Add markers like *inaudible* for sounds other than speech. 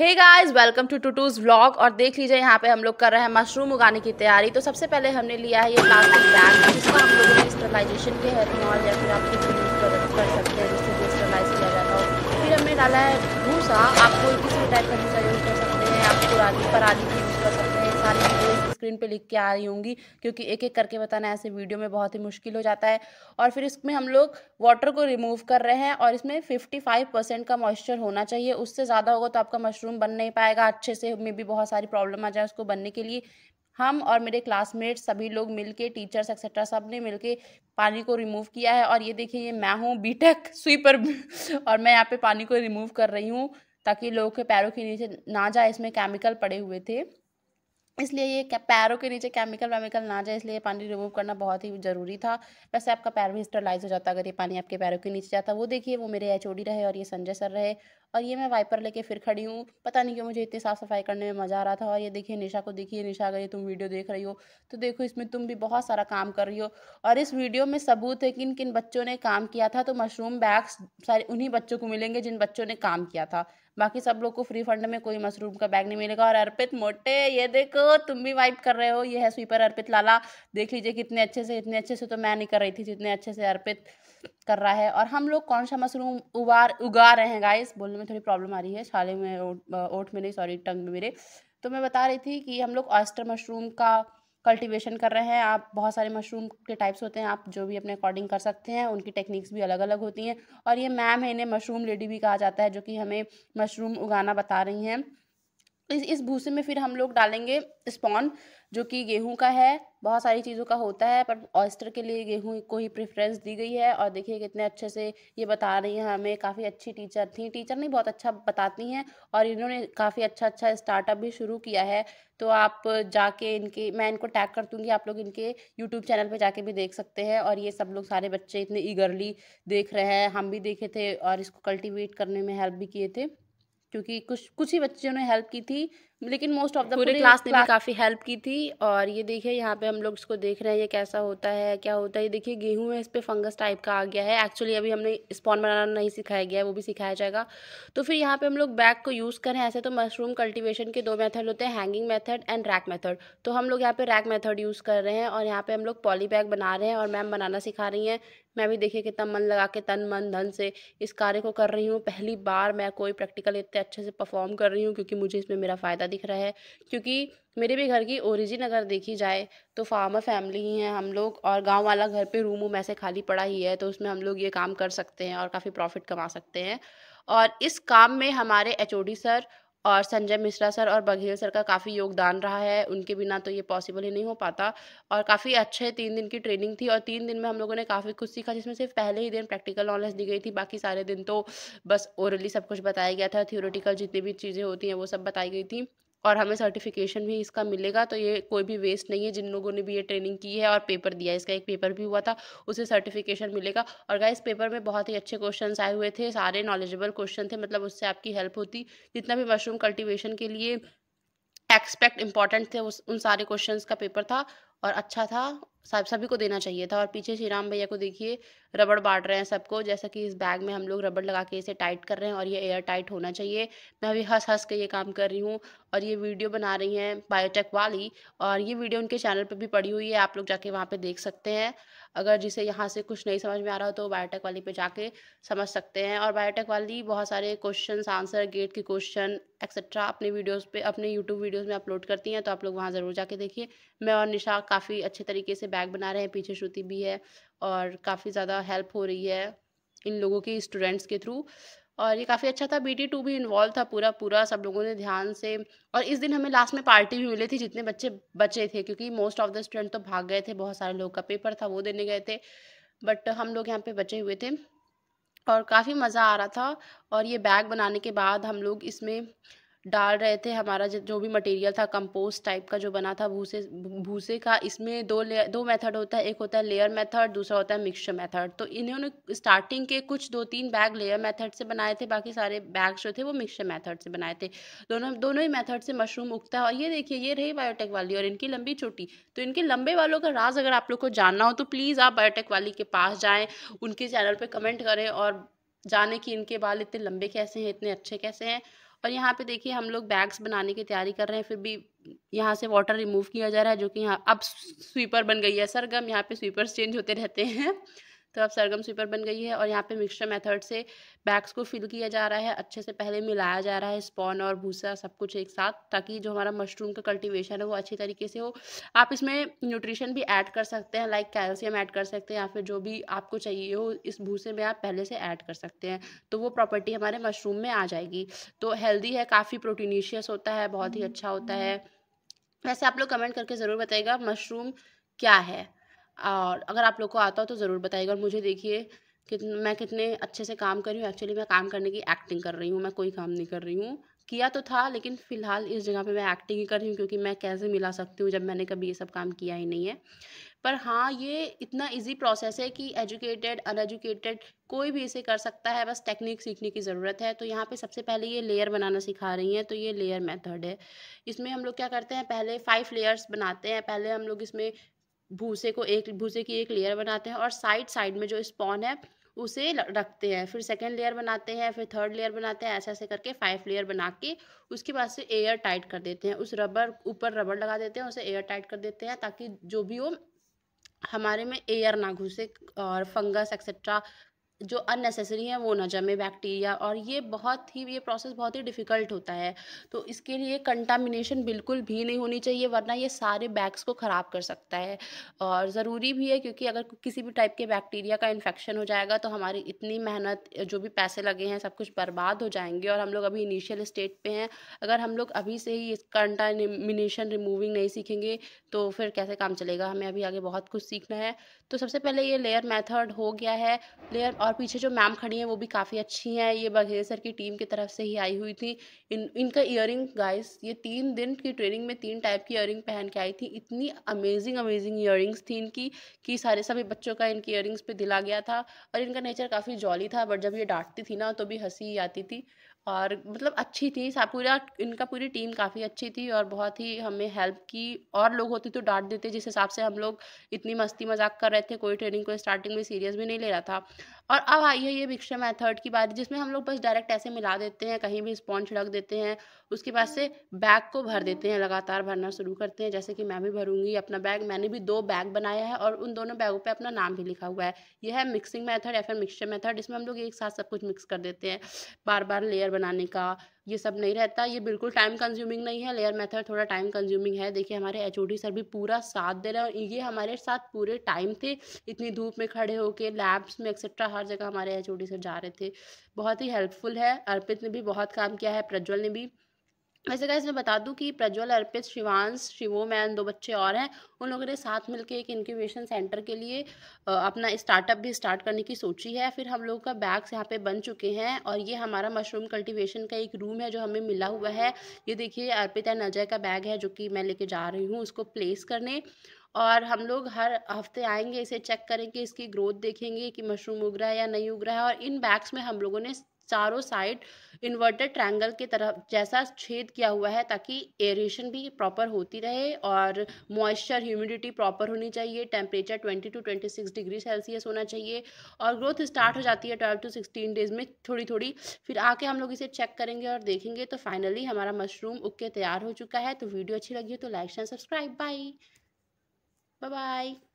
Hey guys welcome to टूटूज vlog और देख लीजिए यहाँ पे हम लोग कर रहे हैं मशरूम उगाने की तैयारी तो सबसे पहले हमने लिया है ये प्लास्टिक बैग जिसको हम लोगों ने स्टरलाइजेशन के हेथनॉल या फिर आप किसी भी प्रोडक्ट कर सकते हैं जिससे भी स्टेलाइज किया जाता हो फिर हमने डाला है भूसा आप कोई किसी भी टाइप का भूसा यूज़ कर सकते हैं आप पुरानी पराली भी यूज़ कर सकते हैं सारी डिटेल्स स्क्रीन पे लिख के आ रही होंगी क्योंकि एक एक करके बताना ऐसे वीडियो में बहुत ही मुश्किल हो जाता है और फिर इसमें हम लोग वाटर को रिमूव कर रहे हैं और इसमें फिफ्टी फाइव परसेंट का मॉइस्चर होना चाहिए उससे ज़्यादा होगा तो आपका मशरूम बन नहीं पाएगा अच्छे से में भी बहुत सारी प्रॉब्लम आ जाए उसको बनने के लिए हम और मेरे क्लासमेट सभी लोग मिलके टीचर्स एक्सेट्रा सब ने मिलके पानी को रिमूव किया है और ये देखिए ये मैं हूँ बीटेक स्वीपर *laughs* और मैं यहाँ पे पानी को रिमूव कर रही हूँ ताकि लोगों के पैरों के नीचे ना जाए इसमें केमिकल पड़े हुए थे इसलिए ये पैरों के नीचे केमिकल वेमिकल ना जाए इसलिए पानी रिमूव करना बहुत ही ज़रूरी था वैसे आपका पैर भी स्टरलाइज हो जाता अगर ये पानी आपके पैरों के नीचे जाता वो देखिए वो मेरे एच रहे और ये संजय सर रहे और ये मैं वाइपर लेके फिर खड़ी हूँ पता नहीं क्यों मुझे इतनी साफ़ सफाई करने में मज़ा आ रहा था और ये देखिए निशा को देखिए निशा अगर ये तुम वीडियो देख रही हो तो देखो इसमें तुम भी बहुत सारा काम कर रही हो और इस वीडियो में सबूत है किन किन बच्चों ने काम किया था तो मशरूम बैग्स सारे उन्हीं बच्चों को मिलेंगे जिन बच्चों ने काम किया था बाकी सब लोग को फ्री फंड में कोई मशरूम का बैग नहीं मिलेगा और अर्पित मोटे ये देखो तुम भी वाइप कर रहे हो ये है स्वीपर अर्पित लाला देख लीजिए कितने अच्छे से इतने अच्छे से तो मैं नहीं कर रही थी जितने अच्छे से अर्पित कर रहा है और हम लोग कौन सा मशरूम उबार उगा रहे हैं गाइस बोलने में थोड़ी प्रॉब्लम आ रही है छाले में ओठ में नहीं सॉरी टंग में मेरे तो मैं बता रही थी कि हम लोग ऑयस्टर मशरूम का कल्टीवेशन कर रहे हैं आप बहुत सारे मशरूम के टाइप्स होते हैं आप जो भी अपने अकॉर्डिंग कर सकते हैं उनकी टेक्निक्स भी अलग अलग होती हैं और ये मैम है इन्हें मशरूम लेडी भी कहा जाता है जो कि हमें मशरूम उगाना बता रही हैं इस इस भूसे में फिर हम लोग डालेंगे स्पॉन जो कि गेहूं का है बहुत सारी चीज़ों का होता है पर ऑयस्टर के लिए गेहूं को ही प्रेफरेंस दी गई है और देखिए कितने अच्छे से ये बता रही हैं हमें काफ़ी अच्छी टीचर थी टीचर नहीं बहुत अच्छा बताती हैं और इन्होंने काफ़ी अच्छा अच्छा स्टार्टअप भी शुरू किया है तो आप जाके इनके मैं इनको टैग कर दूँगी आप लोग इनके यूट्यूब चैनल पर जाके भी देख सकते हैं और ये सब लोग सारे बच्चे इतने ईगरली देख रहे हैं हम भी देखे थे और इसको कल्टिवेट करने में हेल्प भी किए थे क्योंकि कुछ कुछ ही बच्चों ने हेल्प की थी लेकिन मोस्ट ऑफ द पूरे क्लास ने भी काफ़ी हेल्प की थी और ये देखिए यहाँ पे हम लोग इसको देख रहे हैं ये कैसा होता है क्या होता है ये देखिए गेहूं है इस पर फंगस टाइप का आ गया है एक्चुअली अभी हमने स्पॉन बनाना नहीं सिखाया गया है वो भी सिखाया जाएगा तो फिर यहाँ पे हम लोग बैग को यूज़ करें ऐसे तो मशरूम कल्टिवेशन के दो मेथड होते हैं hanging method and rack method तो हम लोग यहाँ पर रैक मेथड यूज़ कर रहे हैं और यहाँ पर हम लोग पॉली बैग बना रहे हैं और मैम बनाना सिखा रही हैं मैं भी देखिए कितना मन लगा के तन मन धन से इस कार्य को कर रही हूँ पहली बार मैं कोई प्रैक्टिकल इतने अच्छे से परफॉर्म कर रही हूँ क्योंकि मुझे इसमें मेरा फ़ायदा दिख रहा है क्योंकि मेरे भी घर की ओरिजिन अगर देखी जाए तो फार्मर फैमिली ही हैं हम लोग और गांव वाला घर पे रूम वूम ऐसे खाली पड़ा ही है तो उसमें हम लोग ये काम कर सकते हैं और काफ़ी प्रॉफिट कमा सकते हैं और इस काम में हमारे एच सर और संजय मिश्रा सर और बघेल सर का काफ़ी योगदान रहा है उनके बिना तो ये पॉसिबल ही नहीं हो पाता और काफ़ी अच्छे तीन दिन की ट्रेनिंग थी और तीन दिन में हम लोगों ने काफ़ी कुछ सीखा जिसमें सिर्फ पहले ही दिन प्रैक्टिकल नॉलेज दी गई थी बाकी सारे दिन तो बस ओरली सब कुछ बताया गया था थियोरेटिकल जितनी भी चीज़ें होती हैं वो सब बताई गई थी और हमें सर्टिफिकेशन भी इसका मिलेगा तो ये कोई भी वेस्ट नहीं है जिन लोगों ने भी ये ट्रेनिंग की है और पेपर दिया इसका एक पेपर भी हुआ था उसे सर्टिफिकेशन मिलेगा और गाइस पेपर में बहुत ही अच्छे क्वेश्चन आए हुए थे सारे नॉलेजेबल क्वेश्चन थे मतलब उससे आपकी हेल्प होती जितना भी मशरूम कल्टिवेशन के लिए एक्सपेक्ट इंपॉर्टेंट थे उस उन सारे क्वेश्चंस का पेपर था और अच्छा था सब सभी को देना चाहिए था और पीछे श्री राम भैया को देखिए रबड़ बांट रहे हैं सबको जैसा कि इस बैग में हम लोग रबड़ लगा के इसे टाइट कर रहे हैं और ये एयर टाइट होना चाहिए मैं अभी हंस हंस के ये काम कर रही हूँ और ये वीडियो बना रही हैं बायोटेक वाली और ये वीडियो उनके चैनल पर भी पड़ी हुई है आप लोग जाके वहाँ पर देख सकते हैं अगर जिसे यहाँ से कुछ नहीं समझ में आ रहा हो तो बायोटेक वाली पे जाके समझ सकते हैं और बायोटेक वाली बहुत सारे क्वेश्चन आंसर गेट के क्वेश्चन एक्सेट्रा अपने वीडियोस पे अपने यूट्यूब वीडियोस में अपलोड करती हैं तो आप लोग वहाँ ज़रूर जाके देखिए मैं और निशा काफ़ी अच्छे तरीके से बैग बना रहे हैं पीछे श्रुति भी है और काफ़ी ज़्यादा हेल्प हो रही है इन लोगों के स्टूडेंट्स के थ्रू और ये काफ़ी अच्छा था बी टी टू भी इन्वॉल्व था पूरा पूरा सब लोगों ने ध्यान से और इस दिन हमें लास्ट में पार्टी भी मिली थी जितने बच्चे बचे थे क्योंकि मोस्ट ऑफ द स्टूडेंट तो भाग गए थे बहुत सारे लोग का पेपर था वो देने गए थे बट हम लोग यहाँ पे बचे हुए थे और काफ़ी मज़ा आ रहा था और ये बैग बनाने के बाद हम लोग इसमें डाल रहे थे हमारा जो भी मटेरियल था कंपोस्ट टाइप का जो बना था भूसे भूसे का इसमें दो लेयर दो मेथड होता है एक होता है लेयर मेथड दूसरा होता है मिक्सचर मेथड तो इन्होंने स्टार्टिंग के कुछ दो तीन बैग लेयर मेथड से बनाए थे बाकी सारे बैग्स जो थे वो मिक्सचर मेथड से बनाए थे दोनों दोनों ही मेथड से मशरूम उगता है और ये देखिए ये रही बायोटेक वाली और इनकी लंबी चोटी तो इनके लंबे वालों का राज अगर आप लोग को जानना हो तो प्लीज़ आप बायोटेक वाली के पास जाएँ उनके चैनल पर कमेंट करें और जाने कि इनके बाल इतने लंबे कैसे हैं इतने अच्छे कैसे हैं और यहाँ पे देखिए हम लोग बैग्स बनाने की तैयारी कर रहे हैं फिर भी यहाँ से वाटर रिमूव किया जा रहा है जो कि यहाँ अब स्वीपर बन गई है सरगम यहाँ पे स्वीपर्स चेंज होते रहते हैं तो अब सरगम स्वीपर बन गई है और यहाँ पे मिक्सचर मेथड से बैग्स को फिल किया जा रहा है अच्छे से पहले मिलाया जा रहा है स्पॉन और भूसा सब कुछ एक साथ ताकि जो हमारा मशरूम का कल्टीवेशन है वो अच्छी तरीके से हो आप इसमें न्यूट्रिशन भी ऐड कर सकते हैं लाइक कैल्शियम ऐड कर सकते हैं या फिर जो भी आपको चाहिए हो इस भूसे में आप पहले से ऐड कर सकते हैं तो वो प्रॉपर्टी हमारे मशरूम में आ जाएगी तो हेल्दी है काफ़ी प्रोटीनिशियस होता है बहुत ही हम्म। अच्छा होता हम्म। है वैसे आप लोग कमेंट करके ज़रूर बताइएगा मशरूम क्या है और अगर आप लोग को आता हो तो ज़रूर बताइएगा और मुझे देखिए कि मैं कितने अच्छे से काम कर रही हूँ एक्चुअली मैं काम करने की एक्टिंग कर रही हूँ मैं कोई काम नहीं कर रही हूँ किया तो था लेकिन फ़िलहाल इस जगह पे मैं एक्टिंग ही कर रही हूँ क्योंकि मैं कैसे मिला सकती हूँ जब मैंने कभी ये सब काम किया ही नहीं है पर हाँ ये इतना इजी प्रोसेस है कि एजुकेटेड अनएजुकेटेड कोई भी इसे कर सकता है बस टेक्निक सीखने की ज़रूरत है तो यहाँ पे सबसे पहले ये लेयर बनाना सिखा रही हैं तो ये लेयर मेथड है इसमें हम लोग क्या करते हैं पहले फाइव लेयर्स बनाते हैं पहले हम लोग इसमें भूसे को एक भूसे की एक लेयर बनाते हैं और साइड साइड में जो स्पॉन है उसे रखते हैं फिर सेकेंड लेयर बनाते हैं फिर थर्ड लेयर बनाते हैं ऐसे ऐसे करके फाइव लेयर बना के उसके बाद से एयर टाइट कर देते हैं उस रबर ऊपर रबर लगा देते हैं उसे एयर टाइट कर देते हैं ताकि जो भी हो हमारे में एयर ना घुसे और फंगस एक्सेट्रा जो अननेसेसरी हैं वो ना जमे बैक्टीरिया और ये बहुत ही ये प्रोसेस बहुत ही डिफ़िकल्ट होता है तो इसके लिए कंटामिनेशन बिल्कुल भी नहीं होनी चाहिए वरना ये सारे बैग्स को ख़राब कर सकता है और ज़रूरी भी है क्योंकि अगर किसी भी टाइप के बैक्टीरिया का इन्फेक्शन हो जाएगा तो हमारी इतनी मेहनत जो भी पैसे लगे हैं सब कुछ बर्बाद हो जाएंगे और हम लोग अभी इनिशियल स्टेट पर हैं अगर हम लोग अभी से ही कंटामिनेशन रिमूविंग नहीं सीखेंगे तो फिर कैसे काम चलेगा हमें अभी आगे बहुत कुछ सीखना है तो सबसे पहले ये लेयर मेथड हो गया है लेयर और पीछे जो मैम खड़ी हैं वो भी काफ़ी अच्छी हैं ये बघेल सर की टीम की तरफ से ही आई हुई थी इन इनका इयरिंग गाइस ये तीन दिन की ट्रेनिंग में तीन टाइप की ईयरिंग पहन के आई थी इतनी अमेजिंग अमेजिंग ईयरिंग्स थी इनकी कि सारे सभी बच्चों का इनकी इयरिंग्स पर दिला गया था और इनका नेचर काफ़ी जॉली था बट जब ये डांटती थी ना तो भी हंसी ही आती थी और मतलब अच्छी थी पूरा इनका पूरी टीम काफ़ी अच्छी थी और बहुत ही हमें हेल्प की और लोग होते तो डांट देते जिस हिसाब से हम लोग इतनी मस्ती मजाक कर रहे थे कोई ट्रेनिंग को स्टार्टिंग में सीरियस भी नहीं ले रहा था और अब आई है ये मिक्सर मेथड की बात जिसमें हम लोग बस डायरेक्ट ऐसे मिला देते हैं कहीं भी स्पॉन्ज रख देते हैं उसके बाद से बैग को भर देते हैं लगातार भरना शुरू करते हैं जैसे कि मैं भी भरूंगी अपना बैग मैंने भी दो बैग बनाया है और उन दोनों बैगों पर अपना नाम भी लिखा हुआ है यह है मिक्सिंग मैथड या फिर मिक्सचर मैथड इसमें हम लोग एक साथ सब कुछ मिक्स कर देते हैं बार बार लेयर बनाने का ये सब नहीं रहता ये बिल्कुल टाइम कंज्यूमिंग नहीं है लेयर मेथड थोड़ा टाइम कंज्यूमिंग है देखिए हमारे एच सर भी पूरा साथ दे रहे हैं और ये हमारे साथ पूरे टाइम थे इतनी धूप में खड़े होके लैब्स में एक्सेट्रा हर जगह हमारे एच सर जा रहे थे बहुत ही हेल्पफुल है अर्पित ने भी बहुत काम किया है प्रज्वल ने भी वैसे का मैं बता दूं कि प्रज्वल अर्पित शिवांश शिवोमैन दो बच्चे और हैं उन लोगों ने साथ मिलकर एक इंक्यूबेशन सेंटर के लिए अपना स्टार्टअप भी स्टार्ट करने की सोची है फिर हम लोग का बैग्स यहाँ पे बन चुके हैं और ये हमारा मशरूम कल्टिवेशन का एक रूम है जो हमें मिला हुआ है ये देखिए अर्पित एंड अजय का बैग है जो कि मैं लेके जा रही हूँ उसको प्लेस करने और हम लोग हर हफ्ते आएंगे इसे चेक करेंगे इसकी ग्रोथ देखेंगे कि मशरूम उग रहा है या नहीं उग रहा है और इन बैग्स में हम लोगों ने चारों साइड इन्वर्टेड ट्रायंगल के तरफ जैसा छेद किया हुआ है ताकि एरेशन भी प्रॉपर होती रहे और मॉइस्चर ह्यूमिडिटी प्रॉपर होनी चाहिए टेम्परेचर 20 टू 26 डिग्री सेल्सियस होना चाहिए और ग्रोथ स्टार्ट हो जाती है 12 टू 16 डेज में थोड़ी थोड़ी फिर आके हम लोग इसे चेक करेंगे और देखेंगे तो फाइनली हमारा मशरूम उग के तैयार हो चुका है तो वीडियो अच्छी लगी हो तो like and subscribe bye bye